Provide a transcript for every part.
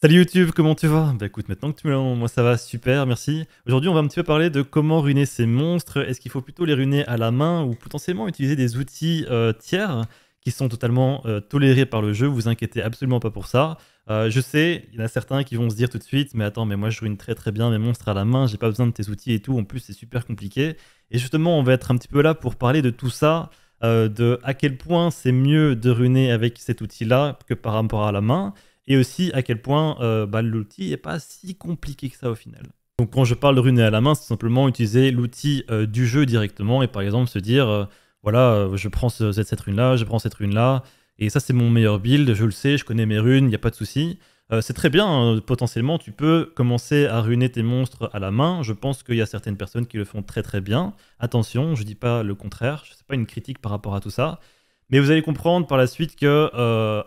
Salut YouTube, comment tu vas Bah écoute, maintenant que tu me l'as, moi ça va super, merci. Aujourd'hui, on va un petit peu parler de comment ruiner ces monstres. Est-ce qu'il faut plutôt les ruiner à la main ou potentiellement utiliser des outils euh, tiers qui sont totalement euh, tolérés par le jeu Vous inquiétez absolument pas pour ça. Euh, je sais, il y en a certains qui vont se dire tout de suite, mais attends, mais moi je ruine très très bien mes monstres à la main, j'ai pas besoin de tes outils et tout. En plus, c'est super compliqué. Et justement, on va être un petit peu là pour parler de tout ça. de à quel point c'est mieux de ruiner avec cet outil-là que par rapport à la main, et aussi à quel point euh, bah, l'outil n'est pas si compliqué que ça au final. Donc quand je parle de runer à la main, c'est simplement utiliser l'outil euh, du jeu directement et par exemple se dire, euh, voilà, je prends cette, rune là, je prends cette rune là, et ça c'est mon meilleur build, je le sais, je connais mes runes, il n'y a pas de souci. c'est très bien, hein, potentiellement tu peux commencer à runer tes monstres à la main, je pense qu'il y a certaines personnes qui le font très très bien. Attention, je ne dis pas le contraire, ce n'est pas une critique par rapport à tout ça. Mais vous allez comprendre par la suite que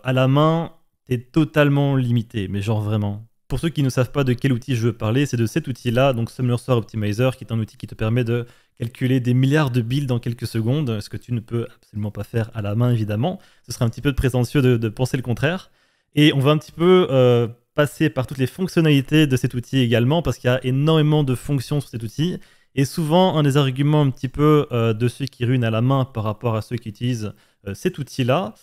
à la main, t'es totalement limité, mais genre vraiment. Pour ceux qui ne savent pas de quel outil je veux parler, c'est de cet outil-là, donc SummerSort Optimizer, qui est un outil qui te permet de calculer des milliards de builds en quelques secondes, ce que tu ne peux absolument pas faire à la main, évidemment. Ce serait un petit peu présentieux de, penser le contraire. Et on va un petit peu euh, passer par toutes les fonctionnalités de cet outil également, parce qu'il y a énormément de fonctions sur cet outil. Et souvent, un des arguments un petit peu euh, de ceux qui ruinent à la main par rapport à ceux qui utilisent euh, cet outil-là,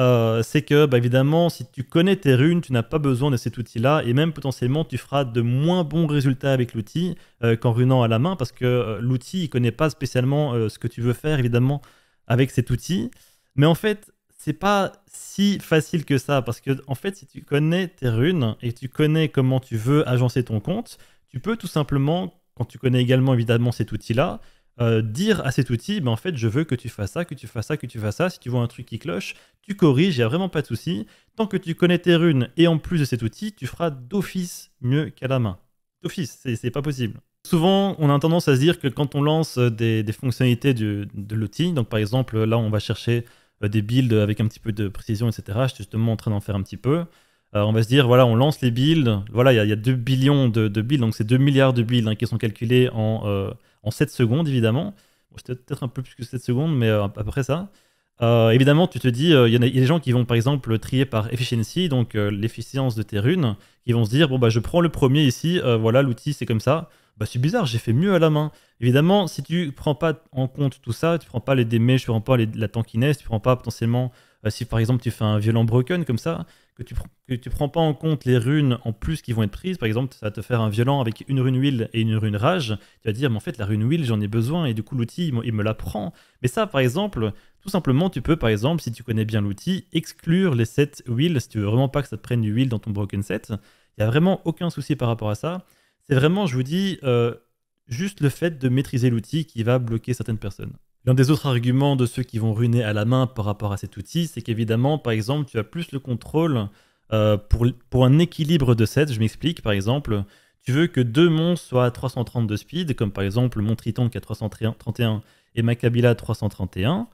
euh, c'est que, bah, évidemment, si tu connais tes runes, tu n'as pas besoin de cet outil-là, et même potentiellement, tu feras de moins bons résultats avec l'outil euh, qu'en runant à la main, parce que euh, l'outil, il ne connaît pas spécialement ce que tu veux faire, évidemment, avec cet outil. Mais en fait, c'est pas si facile que ça, parce que, en fait, si tu connais tes runes et tu connais comment tu veux agencer ton compte, tu peux tout simplement, quand tu connais également, évidemment, cet outil-là, euh, dire à cet outil, ben en fait, je veux que tu fasses ça, que tu fasses ça, que tu fasses ça. Si tu vois un truc qui cloche, tu corriges, il n'y a vraiment pas de souci. Tant que tu connais tes runes et en plus de cet outil, tu feras d'office mieux qu'à la main. D'office, c'est pas possible. Souvent, on a tendance à se dire que quand on lance des, fonctionnalités de l'outil, donc par exemple, là, on va chercher euh, des builds avec un petit peu de précision, etc. Je suis justement en train d'en faire un petit peu. Euh, on va se dire, voilà, on lance les builds. Voilà, il y, a 2 billions de, builds, donc c'est 2 milliards de builds hein, qui sont calculés en en 7 secondes, évidemment. C'était peut-être un peu plus que 7 secondes, mais après euh, ça. Euh, évidemment, tu te dis, euh, il y, a des gens qui vont par exemple trier par efficiency, donc l'efficience de tes runes, qui vont se dire, bon, bah, je prends le premier ici, voilà, l'outil c'est comme ça. Bah, c'est bizarre, j'ai fait mieux à la main. Évidemment, si tu prends pas en compte tout ça, tu prends pas les damage, tu prends pas la tankiness, tu prends pas potentiellement bah, si par exemple tu fais un violent broken comme ça, que tu, ne prends pas en compte les runes en plus qui vont être prises, par exemple, ça va te faire un violent avec une rune huile et une rune rage, tu vas dire, mais en fait, la rune will j'en ai besoin, et du coup, l'outil, il, me la prend. Mais ça, par exemple, tout simplement, tu peux, par exemple, si tu connais bien l'outil, exclure les 7 will si tu veux vraiment pas que ça te prenne du huile dans ton broken set. Il n'y a vraiment aucun souci par rapport à ça. C'est vraiment, je vous dis, euh, juste le fait de maîtriser l'outil qui va bloquer certaines personnes. L'un des autres arguments de ceux qui vont ruiner à la main par rapport à cet outil, c'est qu'évidemment, par exemple, tu as plus le contrôle euh, pour, pour, un équilibre de sets. Je m'explique, par exemple, tu veux que deux monstres soient à 330 de speed, comme par exemple mon Triton qui a 331 et ma Kabila 331.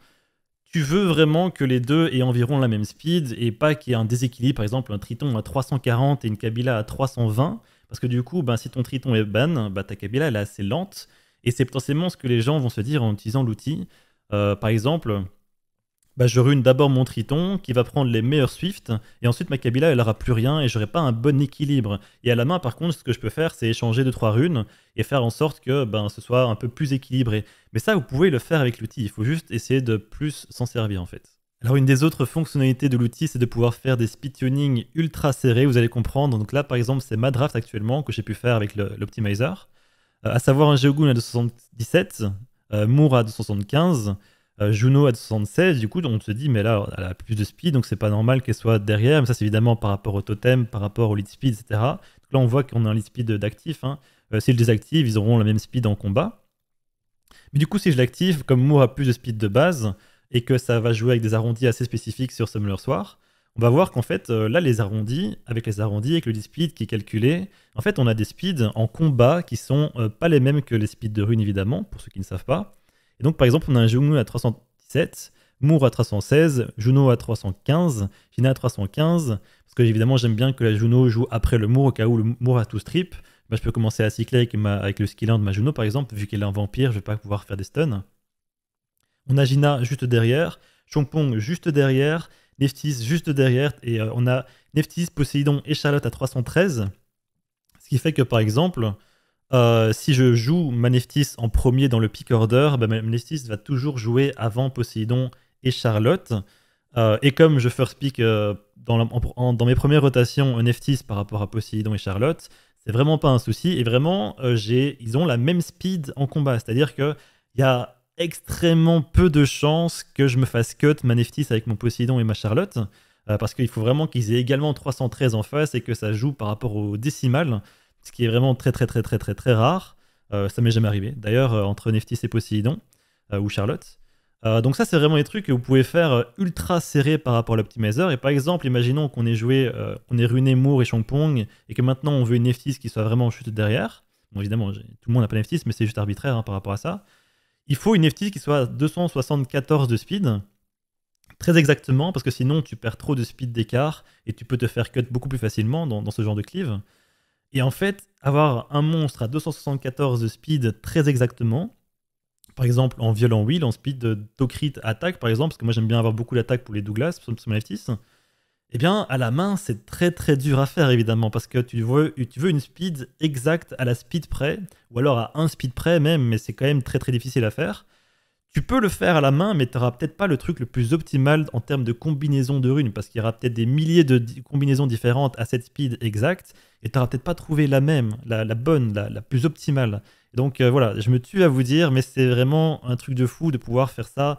Tu veux vraiment que les deux aient environ la même speed et pas qu'il y ait un déséquilibre, par exemple un Triton à 340 et une Kabila à 320, parce que du coup, ben, si ton Triton est ban, ben, ta Kabila elle est assez lente et c'est potentiellement ce que les gens vont se dire en utilisant l'outil. Euh, par exemple, bah, je rune d'abord mon Triton qui va prendre les meilleurs Swift et ensuite ma Kabila elle n'aura plus rien et j'aurai pas un bon équilibre. Et à la main par contre ce que je peux faire c'est échanger 2 trois runes et faire en sorte que ben, ce soit un peu plus équilibré. Mais ça vous pouvez le faire avec l'outil, il faut juste essayer de plus s'en servir en fait. Alors une des autres fonctionnalités de l'outil c'est de pouvoir faire des speed tuning ultra serrés, vous allez comprendre. Donc là par exemple c'est ma draft actuellement que j'ai pu faire avec l'optimizer. Euh, à savoir un Geogun à 277, Moore à 275, Juno à 276. Du coup, on se dit, mais là, elle a plus de speed, donc c'est pas normal qu'elle soit derrière. Mais ça, c'est évidemment par rapport au totem, par rapport au lead speed, etc. là, on voit qu'on a un lead speed d'actif. Hein. Euh, s'ils désactive, ils auront la même speed en combat. Mais du coup, si je l'active, comme Moore a plus de speed de base, et que ça va jouer avec des arrondis assez spécifiques sur Summoner's Soir on va voir qu'en fait, euh, là, les arrondis, avec les arrondis, avec le speed qui est calculé, en fait, on a des speeds en combat qui sont euh, pas les mêmes que les speeds de rune, évidemment, pour ceux qui ne savent pas. Et donc, par exemple, on a un Juno à 317, Moore à 316, Juno à 315, Gina à 315, parce que évidemment j'aime bien que la Juno joue après le Moore, au cas où le Moore a tout strip. Bah, je peux commencer à cycler avec, avec le skill de ma Juno par exemple, vu qu'elle est un vampire, je vais pas pouvoir faire des stuns. On a Gina juste derrière, Chongpong juste derrière, neftis juste derrière. Et euh, on a neftis Poséidon et Charlotte à 313. Ce qui fait que, par exemple, euh, si je joue ma neftis en premier dans le pick order, bah, ma va toujours jouer avant Poséidon et Charlotte. Euh, et comme je first pick dans, mes premières rotations neftis par rapport à Poséidon et Charlotte, c'est vraiment pas un souci. Et vraiment, j'ai, ils ont la même speed en combat. C'est-à-dire que il y a extrêmement peu de chances que je me fasse cut ma Neftis avec mon Poseidon et ma Charlotte, euh, parce qu'il faut vraiment qu'ils aient également 313 en face et que ça joue par rapport au décimal, ce qui est vraiment très très très très très très rare. Euh, ça m'est jamais arrivé, d'ailleurs, euh, entre Neftis et possidon ou Charlotte. donc ça, c'est vraiment des trucs que vous pouvez faire ultra serré par rapport à l'optimizer. Et par exemple, imaginons qu'on ait joué, on ait ruiné Moore et Shangpong et que maintenant on veut une Neftis qui soit vraiment en chute derrière. Bon, évidemment, tout le monde n'a pas Neftis, mais c'est juste arbitraire hein, par rapport à ça il faut une F6 qui soit à 274 de speed, très exactement, parce que sinon tu perds trop de speed d'écart et tu peux te faire cut beaucoup plus facilement dans, ce genre de cleave. Et en fait, avoir un monstre à 274 de speed très exactement, par exemple en violent wheel, en speed de Docrit attaque par exemple, parce que moi j'aime bien avoir beaucoup d'attaque pour les Douglas, sur mon f eh bien, à la main, c'est très très dur à faire évidemment parce que tu veux, une speed exacte à la speed près ou alors à un speed près même, mais c'est quand même très très difficile à faire. Tu peux le faire à la main, mais tu n'auras peut-être pas le truc le plus optimal en termes de combinaison de runes, parce qu'il y aura peut-être des milliers de combinaisons différentes à cette speed exacte, et tu n'auras peut-être pas trouvé la même, la, bonne, la, plus optimale. Donc euh, voilà, je me tue à vous dire, mais c'est vraiment un truc de fou de pouvoir faire ça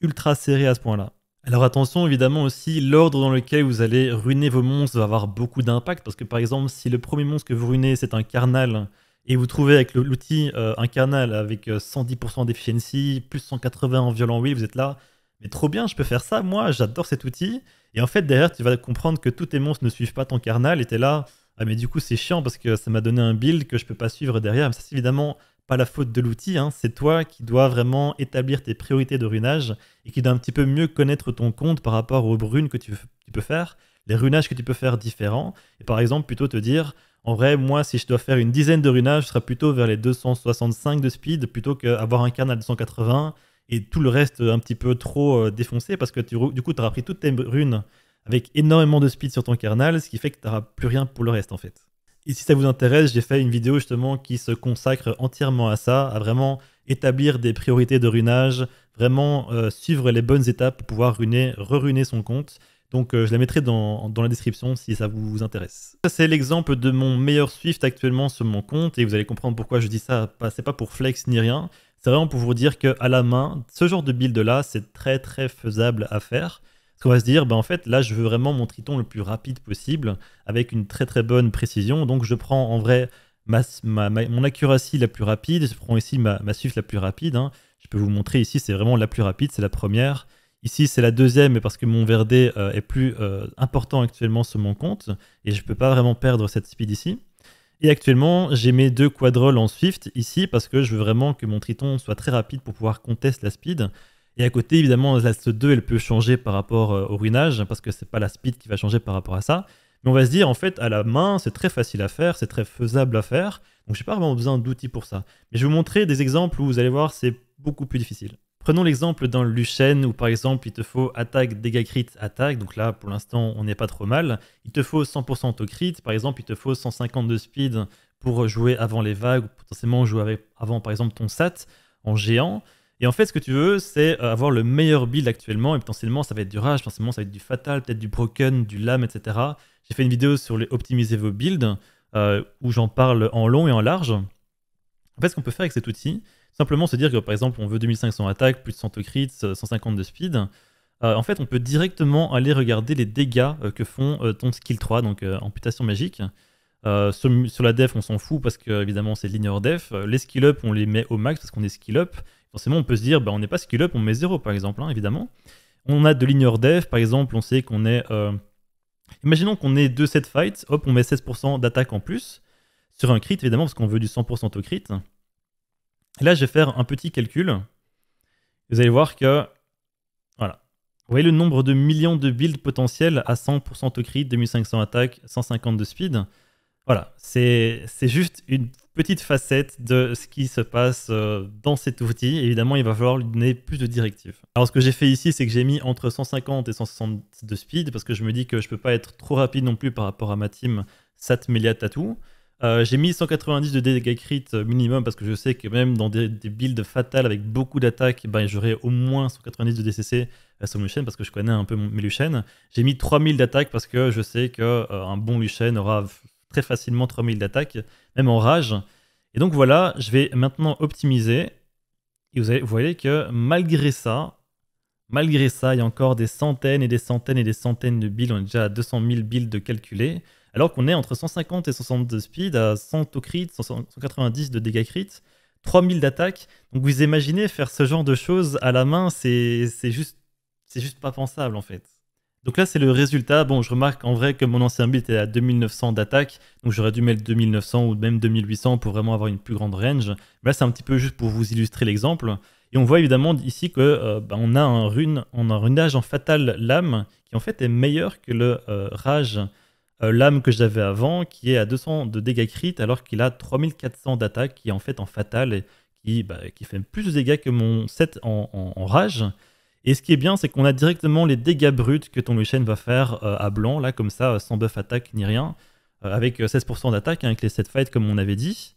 ultra serré à ce point-là. Alors attention évidemment aussi, l'ordre dans lequel vous allez ruiner vos monstres va avoir beaucoup d'impact, parce que par exemple, si le premier monstre que vous ruinez c'est un carnal, et vous trouvez avec l'outil euh, un carnal avec 110% euh, d'efficiency, plus 180 en violent oui vous êtes là, mais trop bien, je peux faire ça, moi j'adore cet outil, et en fait derrière tu vas comprendre que tous tes monstres ne suivent pas ton carnal, et t'es là, ah mais du coup c'est chiant parce que ça m'a donné un build que je peux pas suivre derrière, mais ça c'est évidemment la faute de l'outil, hein. c'est toi qui dois vraiment établir tes priorités de runage et qui dois un petit peu mieux connaître ton compte par rapport aux runes que tu, peux faire, les runages que tu peux faire différents. Et par exemple, plutôt te dire, en vrai, moi, si je dois faire une dizaine de runages, je serai plutôt vers les 265 de speed plutôt qu'avoir un kernel de 280 et tout le reste un petit peu trop euh, défoncé parce que du coup, tu auras pris toutes tes runes avec énormément de speed sur ton carnal, ce qui fait que tu n'auras plus rien pour le reste en fait. Et si ça vous intéresse, j'ai fait une vidéo justement qui se consacre entièrement à ça, à vraiment établir des priorités de runage, vraiment euh, suivre les bonnes étapes pour pouvoir runer, reruner son compte. Donc euh, je la mettrai dans, la description si ça vous, intéresse. Ça c'est l'exemple de mon meilleur Swift actuellement sur mon compte et vous allez comprendre pourquoi je dis ça, c'est pas pour flex ni rien. C'est vraiment pour vous dire qu'à la main, ce genre de build là, c'est très très faisable à faire. Ce qu'on va se dire, ben en fait, là, je veux vraiment mon triton le plus rapide possible, avec une très très bonne précision. Donc, je prends en vrai ma, mon accuracy la plus rapide, je prends ici ma, swift la plus rapide. Hein. Je peux vous montrer ici, c'est vraiment la plus rapide, c'est la première. Ici, c'est la deuxième, mais parce que mon verdé euh, est plus euh, important actuellement sur mon compte, et je ne peux pas vraiment perdre cette speed ici. Et actuellement, j'ai mes deux quadrolles en Swift ici, parce que je veux vraiment que mon triton soit très rapide pour pouvoir contester la speed. Et à côté, évidemment, la 2 elle peut changer par rapport euh, au ruinage, hein, parce que c'est pas la speed qui va changer par rapport à ça. Mais on va se dire, en fait, à la main, c'est très facile à faire, c'est très faisable à faire. Donc, je n'ai pas vraiment besoin d'outils pour ça. Mais je vais vous montrer des exemples où vous allez voir, c'est beaucoup plus difficile. Prenons l'exemple dans Luchen où, par exemple, il te faut attaque, dégâts crit, attaque. Donc là, pour l'instant, on n'est pas trop mal. Il te faut 100% crit, Par exemple, il te faut 150 de speed pour jouer avant les vagues ou potentiellement jouer avant, par exemple, ton SAT en géant. Et en fait, ce que tu veux, c'est euh, avoir le meilleur build actuellement. Et potentiellement, ça va être du Rage, potentiellement, ça va être du Fatal, peut-être du Broken, du Lame, etc. J'ai fait une vidéo sur les optimiser vos builds euh, où j'en parle en long et en large. En fait, ce qu'on peut faire avec cet outil, simplement se dire que par exemple, on veut 2500 attaques, plus de 100 crits, 150 de speed. Euh, en fait, on peut directement aller regarder les dégâts que font ton skill 3, donc amputation magique. sur, la def, on s'en fout parce que évidemment c'est linear def. Les skill up, on les met au max parce qu'on est skill up forcément, on peut se dire, bah, on n'est pas skill up, on met 0 par exemple, hein, évidemment. On a de l'ignore dev, par exemple, on sait qu'on est. Euh, imaginons qu'on ait 2 set fights, hop, on met 16% d'attaque en plus, sur un crit évidemment, parce qu'on veut du 100% au crit. là, je vais faire un petit calcul. Vous allez voir que. Voilà. Vous voyez le nombre de millions de builds potentiels à 100% au crit, 2500 attaques, 150 de speed. Voilà, c'est juste une petite facette de ce qui se passe euh, dans cet outil. Évidemment, il va falloir lui donner plus de directives. Alors, ce que j'ai fait ici, c'est que j'ai mis entre 150 et 160 de speed parce que je me dis que je peux pas être trop rapide non plus par rapport à ma team Sat Melia Tattoo. Euh, j'ai mis 190 de dégâts crit euh, minimum parce que je sais que même dans des, builds fatales avec beaucoup d'attaques, ben, j'aurai au moins 190 de DCC euh, son Lucien parce que je connais un peu mes Lucien. J'ai mis 3000 d'attaque parce que je sais qu'un un bon Lucien aura très facilement 3000 d'attaque, même en rage. Et donc voilà, je vais maintenant optimiser. Et vous, voyez que malgré ça, malgré ça, il y a encore des centaines et des centaines et des centaines de builds. On est déjà à 200 000 builds de calculés. Alors qu'on est entre 150 et 62 de speed, à 100 au crit, 190 de dégâts crit, 3000 d'attaque. Donc vous imaginez faire ce genre de choses à la main, c'est juste, juste pas pensable en fait. Donc là, c'est le résultat. Bon, je remarque en vrai que mon ancien build était à 2900 d'attaque, donc j'aurais dû mettre 2900 ou même 2800 pour vraiment avoir une plus grande range. Mais là, c'est un petit peu juste pour vous illustrer l'exemple. Et on voit évidemment ici que euh, bah, on a un rune, on a un runage en fatal lame qui en fait est meilleur que le euh, rage euh, lame que j'avais avant, qui est à 200 de dégâts crit alors qu'il a 3400 d'attaque, qui est en fait en fatal et qui, bah, fait plus de dégâts que mon set en rage. Et ce qui est bien, c'est qu'on a directement les dégâts bruts que ton Lucien va faire euh, à blanc, là, comme ça, sans buff attaque ni rien, euh, avec 16% euh, d'attaque, hein, avec les 7 fights, comme on avait dit.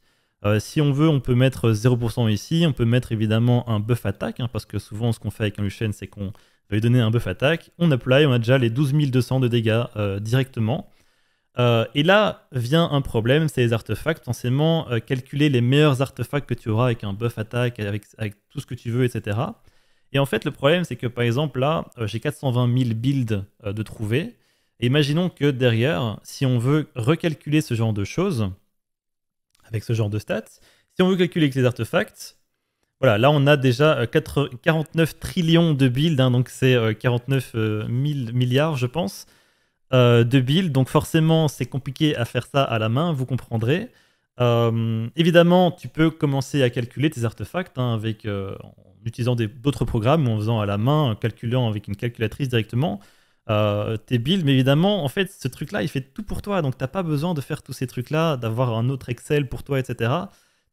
si on veut, on peut mettre 0% ici, on peut mettre évidemment un buff attaque, hein, parce que souvent, ce qu'on fait avec un Lucien, c'est qu'on va lui donner un buff attaque, on apply, on a déjà les 12 200 de dégâts directement. et là vient un problème, c'est les artefacts. Forcément, calculer les meilleurs artefacts que tu auras avec un buff attaque, avec tout ce que tu veux, etc. Et en fait, le problème, c'est que par exemple, là, euh, j'ai 420 000 builds euh, de trouver. imaginons que derrière, si on veut recalculer ce genre de choses, avec ce genre de stats, si on veut calculer avec les artefacts, voilà, là on a déjà 4, euh, 49 trillions de builds, hein, donc c'est 49 milliards, je pense, de builds. Donc forcément, c'est compliqué à faire ça à la main, vous comprendrez. évidemment, tu peux commencer à calculer tes artefacts hein, avec, utilisant d'autres programmes ou en faisant à la main, calculant avec une calculatrice directement euh, tes builds. Mais évidemment, en fait, ce truc-là, il fait tout pour toi. Donc, tu n'as pas besoin de faire tous ces trucs-là, d'avoir un autre Excel pour toi, etc.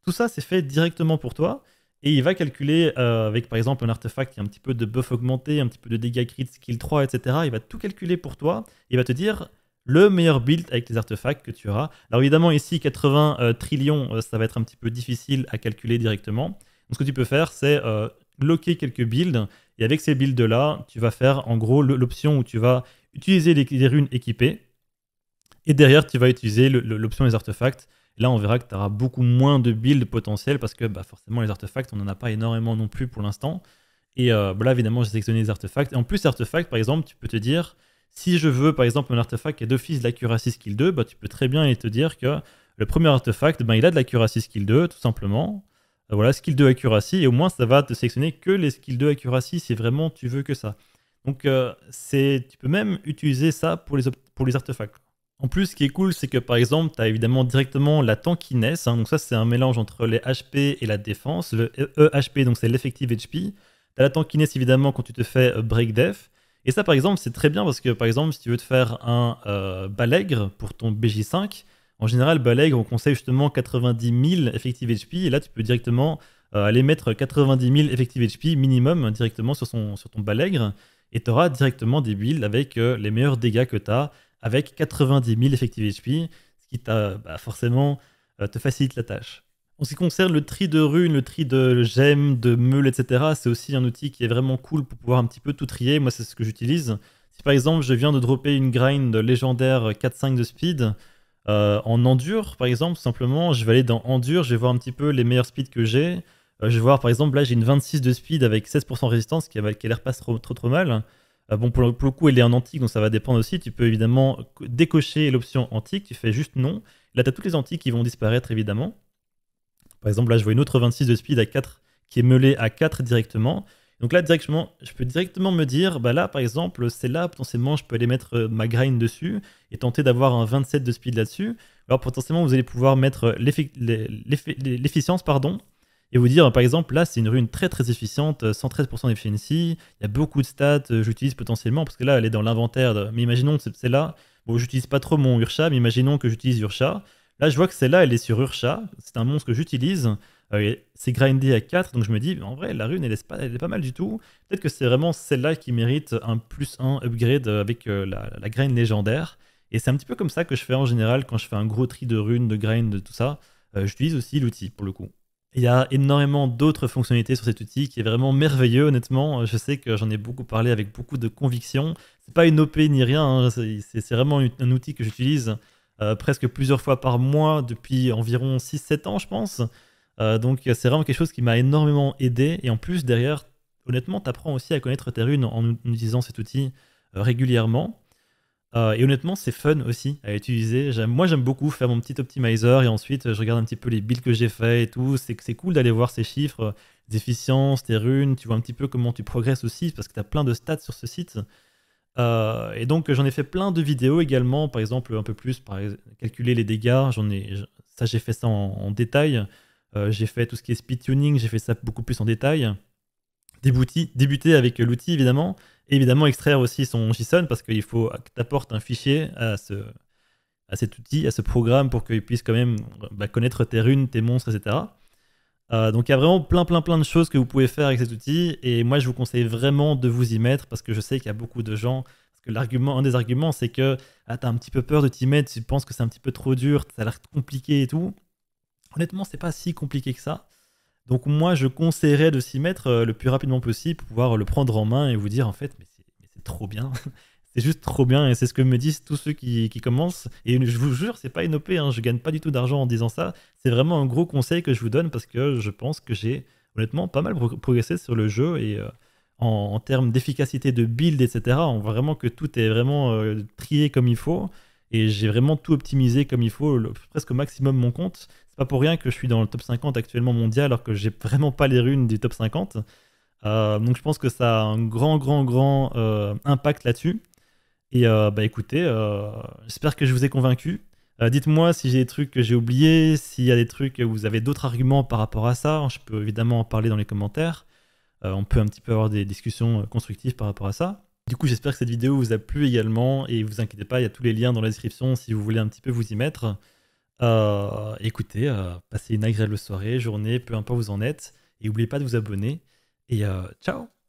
Tout ça, c'est fait directement pour toi. Et il va calculer euh, avec, par exemple, un artefact qui a un petit peu de buff augmenté, un petit peu de dégâts crit, skill 3, etc. Il va tout calculer pour toi. Il va te dire le meilleur build avec les artefacts que tu auras. Alors évidemment, ici, 80 euh, trillions, ça va être un petit peu difficile à calculer directement ce que tu peux faire, c'est bloquer euh, quelques builds. Et avec ces builds-là, tu vas faire en gros l'option où tu vas utiliser les, runes équipées. Et derrière, tu vas utiliser l'option des artefacts. là, on verra que tu auras beaucoup moins de builds potentiels parce que bah, forcément, les artefacts, on n'en a pas énormément non plus pour l'instant. Et euh, bah, là, évidemment, j'ai sélectionné les artefacts. Et en plus, artefacts, par exemple, tu peux te dire, si je veux, par exemple, un artefact qui est d'office de l'accuracy skill 2, bah, tu peux très bien te dire que le premier artefact, ben, il a de l'accuracy skill 2, tout simplement. Euh, voilà, skill 2 accuracy, et au moins ça va te sélectionner que les skills 2 accuracy si vraiment tu veux que ça. Donc euh, tu peux même utiliser ça pour les, artefacts. En plus, ce qui est cool, c'est que par exemple, tu as évidemment directement la tankiness, hein, donc ça c'est un mélange entre les HP et la défense. Le EHP, e donc c'est l'effective HP. Tu as la tankiness évidemment quand tu te fais euh, break death. Et ça par exemple, c'est très bien parce que par exemple, si tu veux te faire un euh, balègre pour ton BJ5, en général, balègre on conseille justement 90 000 effective HP. Et là, tu peux directement euh, aller mettre 90 000 effective HP minimum hein, directement sur, son, sur ton balègre Et tu auras directement des builds avec euh, les meilleurs dégâts que tu as, avec 90 000 effective HP, ce qui t'a bah, forcément euh, te facilite la tâche. En ce qui concerne le tri de runes, le tri de gemmes, de meules, etc., c'est aussi un outil qui est vraiment cool pour pouvoir un petit peu tout trier. Moi, c'est ce que j'utilise. Si par exemple, je viens de dropper une grind légendaire 4-5 de speed, euh, en endure, par exemple, simplement, je vais aller dans endure, je vais voir un petit peu les meilleurs speeds que j'ai. Euh, je vais voir, par exemple, là, j'ai une 26 de speed avec 16% résistance qui, a, qui a l'air pas trop, trop, mal. Euh, bon, pour le, coup, elle est en antique, donc ça va dépendre aussi. Tu peux évidemment décocher l'option antique, tu fais juste non. Là, tu as toutes les antiques qui vont disparaître, évidemment. Par exemple, là, je vois une autre 26 de speed à 4 qui est meulée à 4 directement. Donc là, directement, je peux directement me dire, bah là, par exemple, c'est là, potentiellement, je peux aller mettre euh, ma grind dessus et tenter d'avoir un 27 de speed là-dessus. Alors potentiellement, vous allez pouvoir mettre euh, l'efficience, pardon, et vous dire, par exemple, là, c'est une rune très très efficiente, 113% euh, d'efficiency, il y a beaucoup de stats, j'utilise potentiellement, parce que là, elle est dans l'inventaire, mais imaginons que c'est là, bon, j'utilise pas trop mon Urcha, mais imaginons que j'utilise Urcha. Là, je vois que c'est là elle est sur Urcha, c'est un monstre que j'utilise. Ah c'est grindé à 4, donc je me dis, en vrai, la rune, elle est pas, elle est pas mal du tout. Peut-être que c'est vraiment celle-là qui mérite un plus 1 upgrade avec euh, la, la, légendaire. Et c'est un petit peu comme ça que je fais en général quand je fais un gros tri de runes, de graines de tout ça. Euh, j'utilise aussi l'outil pour le coup. Il y a énormément d'autres fonctionnalités sur cet outil qui est vraiment merveilleux, honnêtement. Je sais que j'en ai beaucoup parlé avec beaucoup de conviction. C'est pas une OP ni rien, hein. c'est vraiment un outil que j'utilise euh, presque plusieurs fois par mois depuis environ 6-7 ans, je pense. Euh, donc c'est vraiment quelque chose qui m'a énormément aidé. Et en plus, derrière, honnêtement, tu apprends aussi à connaître tes runes en, utilisant cet outil euh, régulièrement. Euh, et honnêtement, c'est fun aussi à utiliser. Moi, j'aime beaucoup faire mon petit optimizer et ensuite je regarde un petit peu les builds que j'ai fait et tout. C'est cool d'aller voir ces chiffres, d'efficience, tes runes. Tu vois un petit peu comment tu progresses aussi parce que tu as plein de stats sur ce site. et donc, j'en ai fait plein de vidéos également. Par exemple, un peu plus, par calculer les dégâts. ça, j'ai fait ça en détail. Euh, j'ai fait tout ce qui est speed tuning, j'ai fait ça beaucoup plus en détail. débuter avec l'outil évidemment, et évidemment extraire aussi son JSON parce qu'il faut que tu apportes un fichier à, ce, à cet outil, à ce programme pour qu'il puisse quand même bah, connaître tes runes, tes monstres, etc. Euh, donc il y a vraiment plein plein plein de choses que vous pouvez faire avec cet outil et moi je vous conseille vraiment de vous y mettre parce que je sais qu'il y a beaucoup de gens parce que l'argument un des arguments c'est que ah, t'as tu as un petit peu peur de t'y mettre, tu penses que c'est un petit peu trop dur, ça a l'air compliqué et tout. Honnêtement, c'est pas si compliqué que ça. Donc moi, je conseillerais de s'y mettre euh, le plus rapidement possible pouvoir le prendre en main et vous dire en fait, mais c'est trop bien. c'est juste trop bien et c'est ce que me disent tous ceux qui, commencent. Et je vous jure, c'est pas une OP, hein. je gagne pas du tout d'argent en disant ça. C'est vraiment un gros conseil que je vous donne parce que je pense que j'ai honnêtement pas mal progressé sur le jeu et euh, en, termes d'efficacité de build, etc. On voit vraiment que tout est vraiment euh, trié comme il faut et j'ai vraiment tout optimisé comme il faut, presque au maximum mon compte, pas pour rien que je suis dans le top 50 actuellement mondial, alors que j'ai vraiment pas les runes du top 50. Euh, donc je pense que ça a un grand, grand, grand euh, impact là-dessus. Et euh, bah écoutez, j'espère que je vous ai convaincu. Dites-moi si j'ai des trucs que j'ai oubliés, s'il y a des trucs où vous avez d'autres arguments par rapport à ça. Je peux évidemment en parler dans les commentaires. on peut un petit peu avoir des discussions constructives par rapport à ça. Du coup, j'espère que cette vidéo vous a plu également. Et vous inquiétez pas, il y a tous les liens dans la description si vous voulez un petit peu vous y mettre. Euh, écoutez, euh, passez une agréable soirée, journée, peu importe où vous en êtes. Et n'oubliez pas de vous abonner. Et euh, ciao